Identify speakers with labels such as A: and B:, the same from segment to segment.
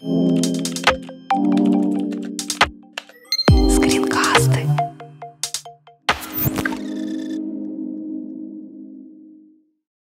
A: you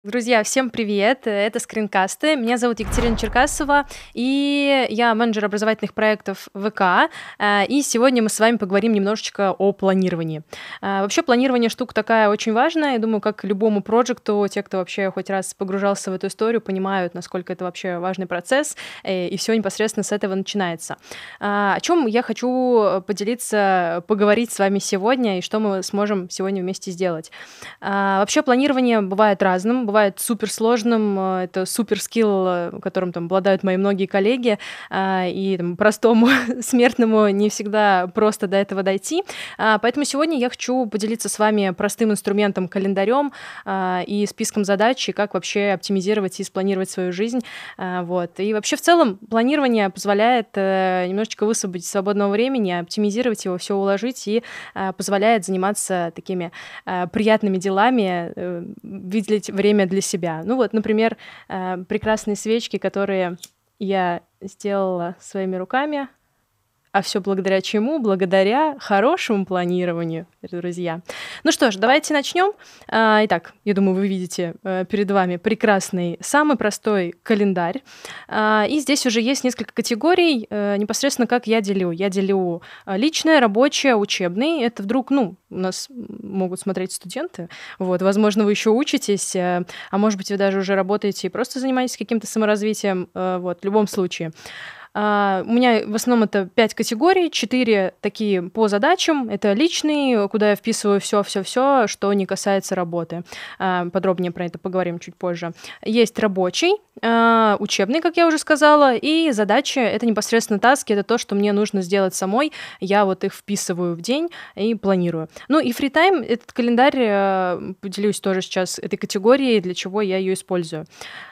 A: Друзья, всем привет! Это скринкасты. Меня зовут Екатерина Черкасова, и я менеджер образовательных проектов ВК. Э, и сегодня мы с вами поговорим немножечко о планировании. Э, вообще, планирование штука такая очень важная. Я думаю, как любому проекту, те, кто вообще хоть раз погружался в эту историю, понимают, насколько это вообще важный процесс, э, и все непосредственно с этого начинается. О чем я хочу поделиться, поговорить с вами сегодня, и что мы сможем сегодня вместе сделать. Вообще, планирование бывает разным, бывает суперсложным, э, это суперскилл, э, которым там обладают мои многие коллеги, э, и там, простому смертному не всегда просто до этого дойти. Поэтому сегодня я хочу поделиться с вами простым инструментом, календарем и списком задач, и как вообще оптимизировать и спланировать свою жизнь. Вот. И вообще в целом планирование позволяет немножечко высвободить свободного времени, оптимизировать его, все уложить и позволяет заниматься такими приятными делами, выделить время для себя. Ну вот, например, э, прекрасные свечки, которые я сделала своими руками. А все благодаря чему? Благодаря хорошему планированию, друзья. Ну что ж, давайте начнем. А, итак, я думаю, вы видите э, перед вами прекрасный, самый простой календарь. А, и здесь уже есть несколько категорий, э, непосредственно как я делю. Я делю э, личное, рабочее, учебный. Это вдруг, ну, у нас могут смотреть студенты. Вот, возможно, вы еще учитесь, а может быть, вы даже уже работаете и просто занимаетесь каким-то саморазвитием. Вот, в любом случае. А, у меня в основном это пять категорий, четыре такие по задачам. Это личные, куда я вписываю все, все, все, что не касается работы. А, подробнее про это поговорим чуть позже. Есть рабочий, а, учебный, как я уже сказала, и задачи. Это непосредственно таски, это то, что мне нужно сделать самой. Я вот их вписываю в день и планирую. Ну и фритайм, этот календарь, э, поделюсь тоже сейчас этой категорией, для чего я ее использую.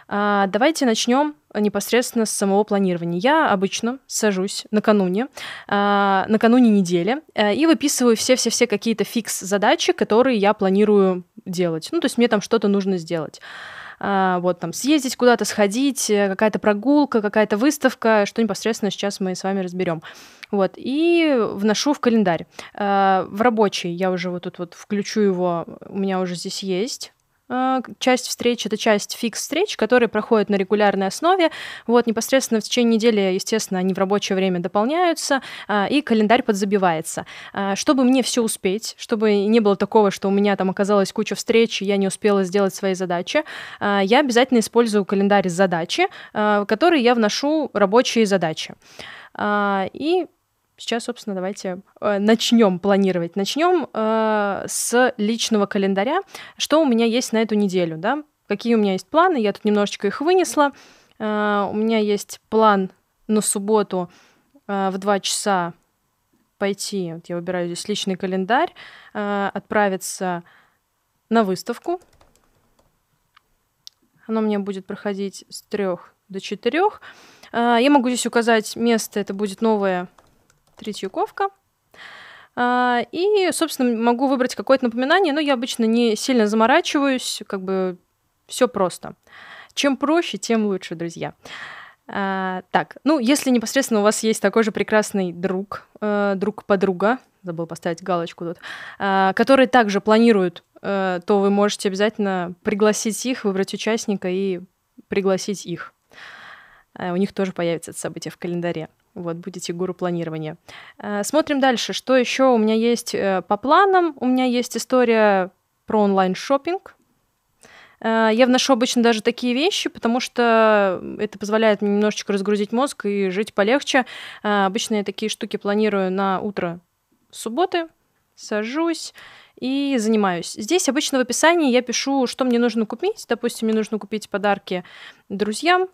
A: Давайте начнем непосредственно с самого планирования. Я обычно сажусь накануне, а, накануне недели, э, и выписываю все-все-все какие-то фикс-задачи, которые я планирую делать. Ну, то есть мне там что-то нужно сделать. А, вот там съездить куда-то, сходить, э, какая-то прогулка, какая-то выставка, что непосредственно сейчас мы с вами разберем. Вот, и вношу в календарь. Э, в рабочий я уже вот тут вот включу его, у меня уже здесь есть а, часть встреч, это часть фикс-встреч, которые проходят на регулярной основе. Вот непосредственно в течение недели, естественно, они в рабочее время дополняются, а, и календарь подзабивается. А, чтобы мне все успеть, чтобы не было такого, что у меня там оказалась куча встреч, и я не успела сделать свои задачи, я обязательно использую календарь задачи, в который я вношу рабочие задачи. И Сейчас, собственно, давайте э, начнем планировать. Начнем э, с личного календаря. Что у меня есть на эту неделю, да? Какие у меня есть планы? Я тут немножечко их вынесла. Э, у меня есть план на субботу э, в 2 часа пойти, вот я выбираю здесь личный календарь, э, отправиться на выставку. Оно у меня будет проходить с 3 до 4. Э, я могу здесь указать место, это будет новое Третьяковка. А, и, собственно, могу выбрать какое-то напоминание, но я обычно не сильно заморачиваюсь, как бы все просто. Чем проще, тем лучше, друзья. А, так, ну, если непосредственно у вас есть такой же прекрасный друг, э, друг-подруга, забыл поставить галочку тут, а, который также планирует, э, то вы можете обязательно пригласить их, выбрать участника и пригласить их. Э, у них тоже появится это событие в календаре. Вот, будете гуру планирования. Э, смотрим дальше. Что еще у меня есть э, по планам? У меня есть история про онлайн-шоппинг. Я вношу обычно даже такие вещи, потому что это позволяет мне немножечко разгрузить мозг и жить полегче. Обычно я такие штуки планирую на утро субботы, сажусь и занимаюсь. Здесь обычно в описании я пишу, что мне нужно купить. Допустим, мне нужно купить подарки друзьям,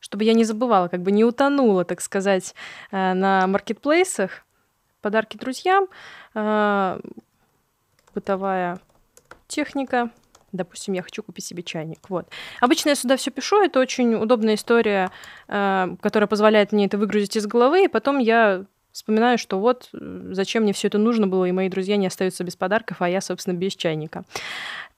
A: чтобы я не забывала, как бы не утонула, так сказать, э, на маркетплейсах. Подарки друзьям, э, бытовая техника. Допустим, я хочу купить себе чайник. Вот. Обычно я сюда все пишу, это очень удобная история, э, которая позволяет мне это выгрузить из головы, и потом я вспоминаю, что вот зачем мне все это нужно было, и мои друзья не остаются без подарков, а я, собственно, без чайника.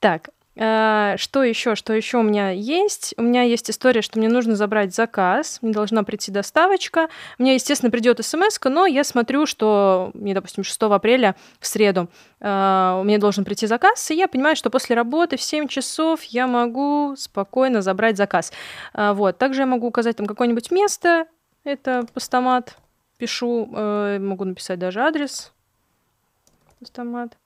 A: Так, а, что еще? Что еще у меня есть? У меня есть история, что мне нужно забрать заказ, мне должна прийти доставочка. Мне, естественно, придет смс, но я смотрю, что мне, допустим, 6 апреля в среду а, у меня должен прийти заказ, и я понимаю, что после работы в 7 часов я могу спокойно забрать заказ. А, вот. Также я могу указать там какое-нибудь место, это постамат, пишу, э, могу написать даже адрес, постамат.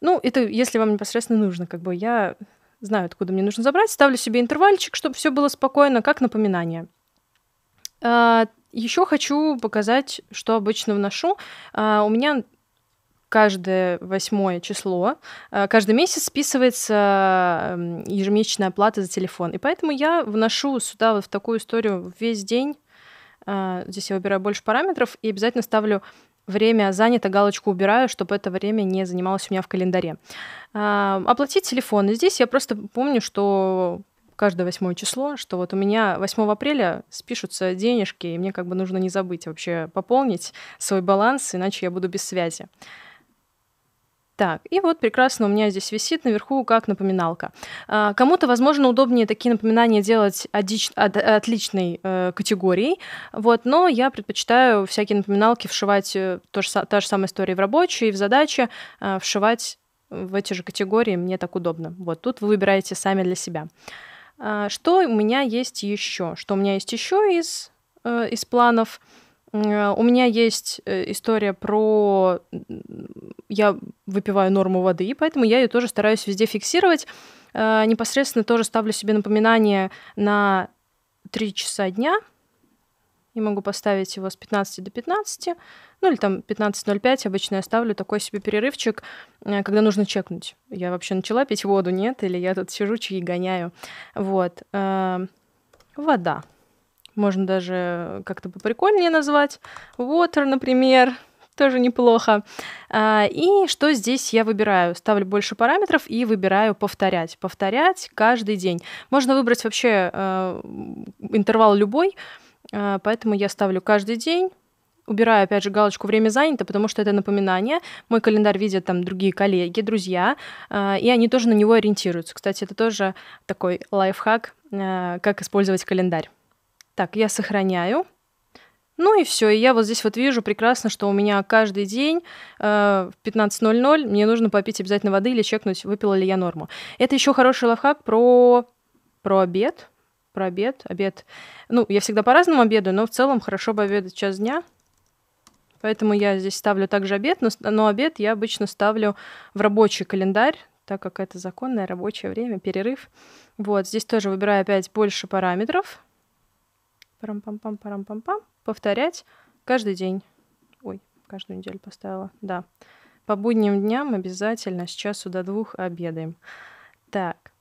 A: Ну, это если вам непосредственно нужно, как бы я знаю, откуда мне нужно забрать, ставлю себе интервальчик, чтобы все было спокойно, как напоминание. А, Еще хочу показать, что обычно вношу. А, у меня каждое восьмое число, а, каждый месяц списывается ежемесячная плата за телефон. И поэтому я вношу сюда вот в такую историю весь день Здесь я выбираю больше параметров и обязательно ставлю время занято, галочку убираю, чтобы это время не занималось у меня в календаре. А, оплатить телефон. И здесь я просто помню, что каждое восьмое число, что вот у меня 8 апреля спишутся денежки, и мне как бы нужно не забыть вообще пополнить свой баланс, иначе я буду без связи. Так, и вот прекрасно у меня здесь висит наверху как напоминалка. А, кому-то, возможно, удобнее такие напоминания делать одич... от... отличной э, категорией, вот, но я предпочитаю всякие напоминалки вшивать, э, то же, та же самая история в рабочие, в задачи, э, вшивать в эти же категории, мне так удобно. Вот тут вы выбираете сами для себя. А, что у меня есть еще? Что у меня есть еще из, э, из планов? Э, у меня есть э, история про... Я выпиваю норму воды, и поэтому я ее тоже стараюсь везде фиксировать. Э, непосредственно тоже ставлю себе напоминание на 3 часа дня. И могу поставить его с 15 до 15. Ну или там 15.05 обычно я ставлю такой себе перерывчик, когда нужно чекнуть. Я вообще начала пить воду, нет? Или я тут сижу, чаи гоняю. Вот. Вода можно даже как-то поприкольнее назвать. Water, например, тоже неплохо. А, и что здесь я выбираю? Ставлю больше параметров и выбираю повторять. Повторять каждый день. Можно выбрать вообще а, интервал любой, а, поэтому я ставлю каждый день. Убираю, опять же, галочку «Время занято», потому что это напоминание. Мой календарь видят там другие коллеги, друзья, и они тоже на него ориентируются. Кстати, это тоже такой лайфхак, как использовать календарь. Так, я сохраняю. Ну и все. И я вот здесь вот вижу прекрасно, что у меня каждый день э, в 15.00 мне нужно попить обязательно воды или чекнуть, выпила ли я норму. Это еще хороший лайфхак про, про обед. Про обед. Обед. Ну, я всегда по-разному обедаю, но в целом хорошо бы обедать час дня. Поэтому я здесь ставлю также обед, но, но обед я обычно ставлю в рабочий календарь, так как это законное рабочее время, перерыв. Вот, здесь тоже выбираю опять больше параметров парам-пам-пам-парам-пам-пам, повторять каждый день. Ой, каждую неделю поставила, да. По будним дням обязательно с часу до двух обедаем. Так,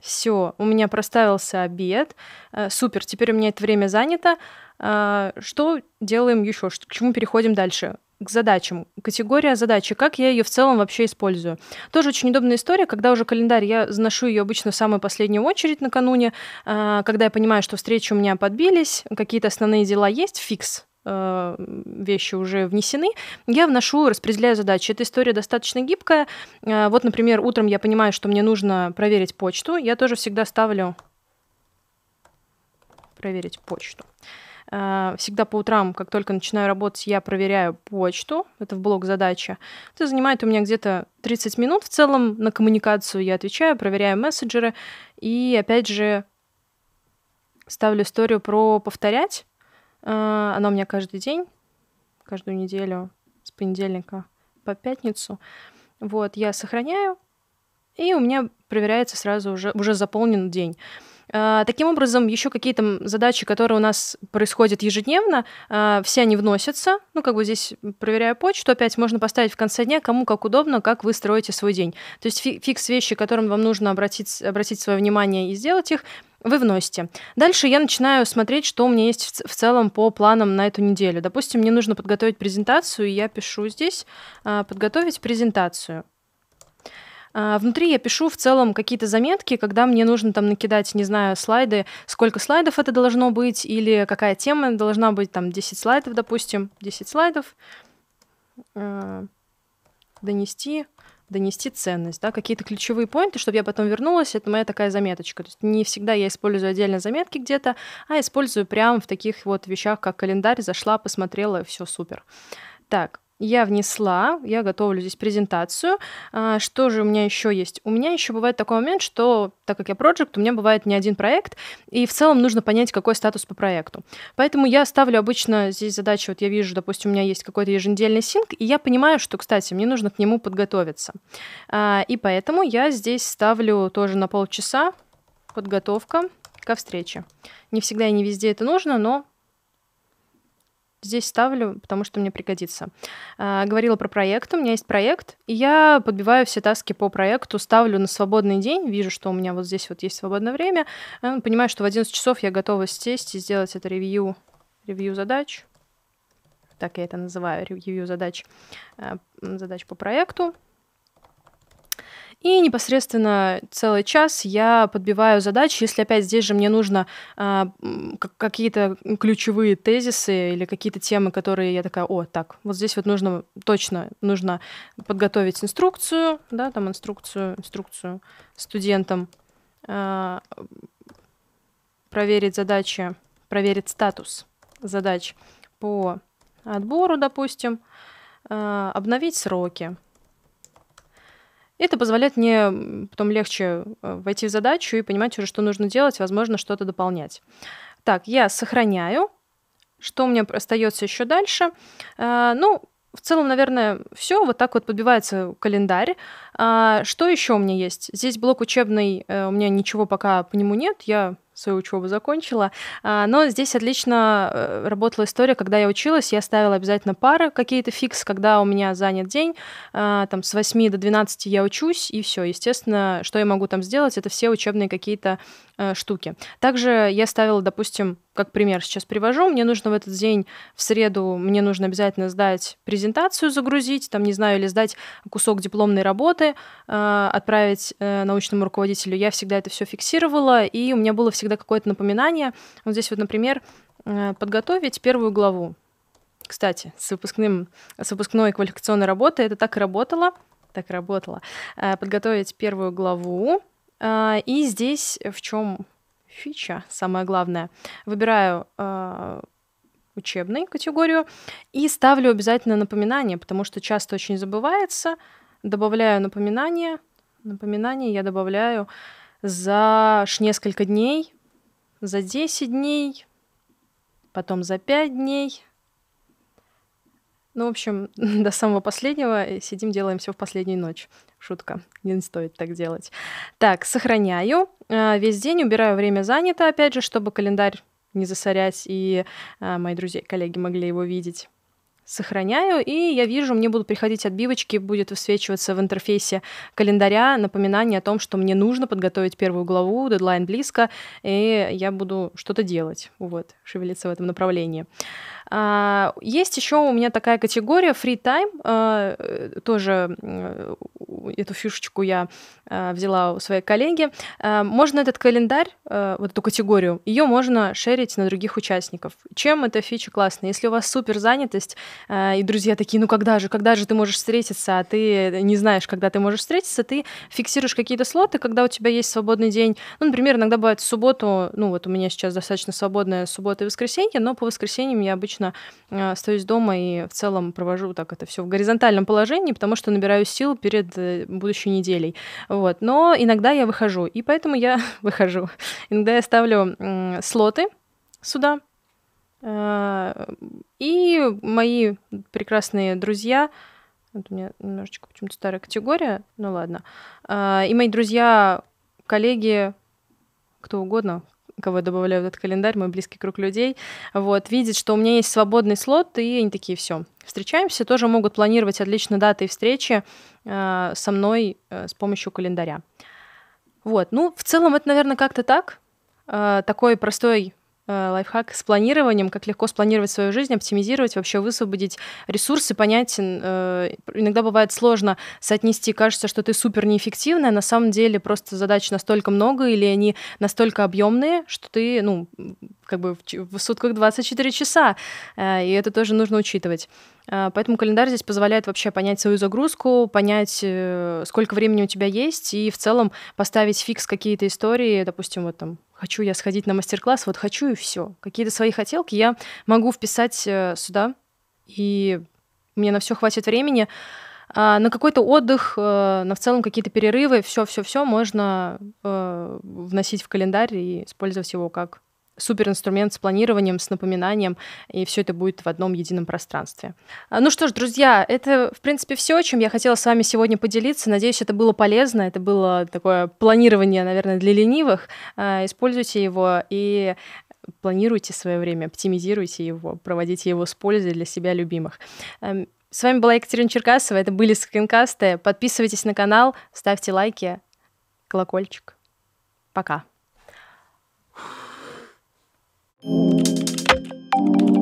A: все, у меня проставился обед. Э, супер, теперь у меня это время занято. Э, что делаем еще? К чему переходим дальше? к задачам. Категория задачи, как я ее в целом вообще использую. Тоже очень удобная история, когда уже календарь, я заношу ее обычно в самую последнюю очередь накануне, а, когда я понимаю, что встречи у меня подбились, какие-то основные дела есть, фикс, а, вещи уже внесены, я вношу, распределяю задачи. Эта история достаточно гибкая. А, вот, например, утром я понимаю, что мне нужно проверить почту. Я тоже всегда ставлю проверить почту. А, всегда по утрам, как только начинаю работать, я проверяю почту. Это в блок задача. Это занимает у меня где-то 30 минут в целом. На коммуникацию я отвечаю, проверяю мессенджеры. И опять же ставлю историю про повторять. А, она у меня каждый день, каждую неделю с понедельника по пятницу. Вот, я сохраняю, и у меня проверяется сразу уже, уже заполнен день. А, таким образом, еще какие-то задачи, которые у нас происходят ежедневно, а, все они вносятся. Ну, как бы здесь проверяю почту, опять можно поставить в конце дня, кому как удобно, как вы строите свой день. То есть фикс вещи, которым вам нужно обратить, обратить свое внимание и сделать их, вы вносите. Дальше я начинаю смотреть, что у меня есть в целом по планам на эту неделю. Допустим, мне нужно подготовить презентацию, и я пишу здесь а, «подготовить презентацию». А, внутри я пишу в целом какие-то заметки, когда мне нужно там накидать, не знаю, слайды, сколько слайдов это должно быть, или какая тема должна быть, там 10 слайдов, допустим, 10 слайдов, а, донести донести ценность, да, какие-то ключевые поинты, чтобы я потом вернулась, это моя такая заметочка. То есть не всегда я использую отдельно заметки где-то, а использую прямо в таких вот вещах, как календарь, зашла, посмотрела, все супер. Так, я внесла, я готовлю здесь презентацию. А, что же у меня еще есть? У меня еще бывает такой момент, что так как я проект, у меня бывает не один проект, и в целом нужно понять, какой статус по проекту. Поэтому я ставлю обычно здесь задачу. вот я вижу, допустим, у меня есть какой-то еженедельный синк, и я понимаю, что, кстати, мне нужно к нему подготовиться. А, и поэтому я здесь ставлю тоже на полчаса подготовка ко встрече. Не всегда и не везде это нужно, но здесь ставлю, потому что мне пригодится. А, говорила про проект, у меня есть проект, и я подбиваю все таски по проекту, ставлю на свободный день, вижу, что у меня вот здесь вот есть свободное время, э, понимаю, что в 11 часов я готова сесть и сделать это ревью, ревью задач, так я это называю, ревью задач, э, задач по проекту, и непосредственно целый час я подбиваю задачи. Если опять здесь же мне нужно а, какие-то ключевые тезисы или какие-то темы, которые я такая, о, так, вот здесь вот нужно точно нужно подготовить инструкцию, да, там инструкцию, инструкцию студентам, а, проверить задачи, проверить статус задач по отбору, допустим, а, обновить сроки, это позволяет мне потом легче э, войти в задачу и понимать уже, что нужно делать, возможно, что-то дополнять. Так, я сохраняю. Что у меня остается еще дальше? Э, ну, в целом, наверное, все. Вот так вот подбивается календарь. А, что еще у меня есть? Здесь блок учебный, э, у меня ничего пока по нему нет. Я свою учебу закончила. А, но здесь отлично э, работала история, когда я училась, я ставила обязательно пары какие-то фикс, когда у меня занят день, а, там с 8 до 12 я учусь, и все. Естественно, что я могу там сделать, это все учебные какие-то э, штуки. Также я ставила, допустим, как пример сейчас привожу, мне нужно в этот день, в среду, мне нужно обязательно сдать презентацию, загрузить, там, не знаю, или сдать кусок дипломной работы, э, отправить э, научному руководителю. Я всегда это все фиксировала, и у меня было всегда какое-то напоминание. Вот здесь вот, например, э, подготовить первую главу. Кстати, с, выпускным, с выпускной квалификационной работы это так и работало, так и работало. Э, подготовить первую главу, э, и здесь в чем фича, самое главное. Выбираю э, учебную категорию и ставлю обязательно напоминание, потому что часто очень забывается. Добавляю напоминание. Напоминание я добавляю за несколько дней, за 10 дней, потом за 5 дней. Ну, в общем, до самого последнего сидим, делаем все в последнюю ночь. Шутка, не стоит так делать. Так, сохраняю. А, весь день убираю время занято, опять же, чтобы календарь не засорять, и а, мои друзья и коллеги могли его видеть. Сохраняю, и я вижу, мне будут приходить отбивочки, будет высвечиваться в интерфейсе календаря напоминание о том, что мне нужно подготовить первую главу, дедлайн близко, и я буду что-то делать, вот, шевелиться в этом направлении. А, есть еще у меня такая категория free time. А, э, тоже э, эту фишечку я а, взяла у своей коллеги. Можно этот календарь, вот эту категорию, ее можно шерить на других участников. Чем эта фича классная? Если у вас супер занятость, и друзья такие, ну когда же, когда же ты можешь встретиться, а ты э, не знаешь, когда ты можешь встретиться, ты фиксируешь какие-то слоты, когда у тебя есть свободный день. Ну, например, иногда бывает в субботу, ну вот у меня сейчас достаточно свободная суббота и воскресенье, но по воскресеньям я обычно конечно, э, остаюсь дома и в целом провожу так это все в горизонтальном положении, потому что набираю сил перед э, будущей неделей. Вот. Но иногда я выхожу, и поэтому я выхожу. Иногда я ставлю слоты сюда, э, и мои прекрасные друзья, вот у меня немножечко почему-то старая категория, ну ладно, и мои друзья, коллеги, кто угодно, кого я добавляю в этот календарь, мой близкий круг людей, вот, видит, что у меня есть свободный слот, и они такие, все, встречаемся, тоже могут планировать отлично даты и встречи э, со мной э, с помощью календаря. Вот, ну, в целом это, наверное, как-то так. Э, такой простой Э, лайфхак с планированием, как легко спланировать свою жизнь, оптимизировать, вообще высвободить ресурсы, понятен. Э, иногда бывает сложно соотнести, кажется, что ты супер неэффективная, на самом деле просто задач настолько много или они настолько объемные, что ты, ну, как бы в сутках 24 часа, э, и это тоже нужно учитывать. Поэтому календарь здесь позволяет вообще понять свою загрузку, понять, сколько времени у тебя есть, и в целом поставить фикс какие-то истории, допустим, вот там хочу я сходить на мастер-класс, вот хочу и все. Какие-то свои хотелки я могу вписать э, сюда, и мне на все хватит времени. А на какой-то отдых, э, на в целом какие-то перерывы, все, все, все можно э, вносить в календарь и использовать его как супер инструмент с планированием, с напоминанием, и все это будет в одном едином пространстве. А, ну что ж, друзья, это, в принципе, все, чем я хотела с вами сегодня поделиться. Надеюсь, это было полезно, это было такое планирование, наверное, для ленивых. А, используйте его и планируйте свое время, оптимизируйте его, проводите его с пользой для себя любимых. Эм, с вами была Екатерина Черкасова, это были скринкасты. Подписывайтесь на канал, ставьте лайки, колокольчик. Пока. Música